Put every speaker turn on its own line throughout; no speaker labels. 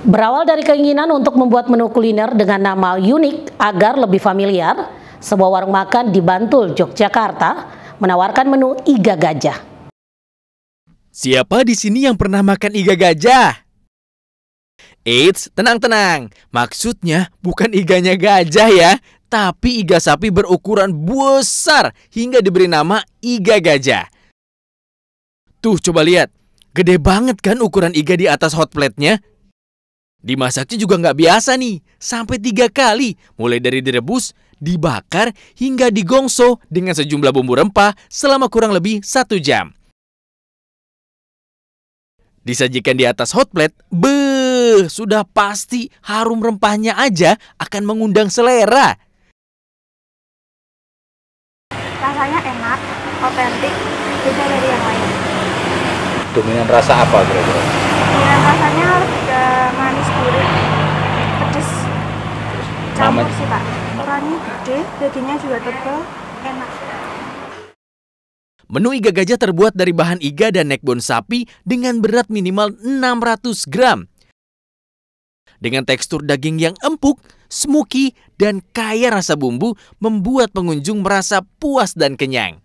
Berawal dari keinginan untuk membuat menu kuliner dengan nama unik agar lebih familiar, sebuah warung makan di Bantul, Yogyakarta menawarkan menu iga gajah. Siapa di sini yang pernah makan iga gajah? Eits, tenang-tenang. Maksudnya bukan iganya gajah ya, tapi iga sapi berukuran besar hingga diberi nama iga gajah. Tuh, coba lihat. Gede banget kan ukuran iga di atas hot plate-nya? Dimasaknya juga nggak biasa nih, sampai tiga kali, mulai dari direbus, dibakar, hingga digongso dengan sejumlah bumbu rempah selama kurang lebih satu jam. Disajikan di atas hot plate, beuh, sudah pasti harum rempahnya aja akan mengundang selera. Rasanya enak, otentik, beda dari yang lain. Dominan rasa apa kira Dominan rasa ukurannya gede, dagingnya juga tebal, enak. Menu iga gajah terbuat dari bahan iga dan neckbone sapi dengan berat minimal 600 gram. Dengan tekstur daging yang empuk, smoky, dan kaya rasa bumbu membuat pengunjung merasa puas dan kenyang.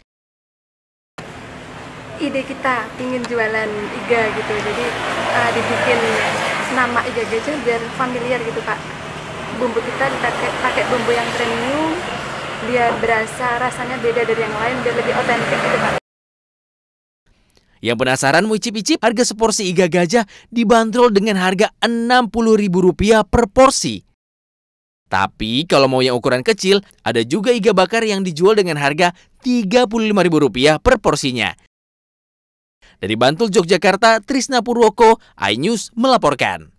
Ide kita ingin jualan iga gitu, jadi uh, dibikin nama iga gajah biar familiar gitu Pak bumbu kita dipakai pakai bumbu yang premium biar berasa rasanya beda dari yang lain biar lebih otentik gitu pak yang penasaran mau icip-icip harga seporsi iga gajah dibanderol dengan harga Rp60.000 per porsi. Tapi kalau mau yang ukuran kecil, ada juga iga bakar yang dijual dengan harga Rp35.000 per porsinya. Dari Bantul, Yogyakarta, Trisna Purwoko, iNews melaporkan.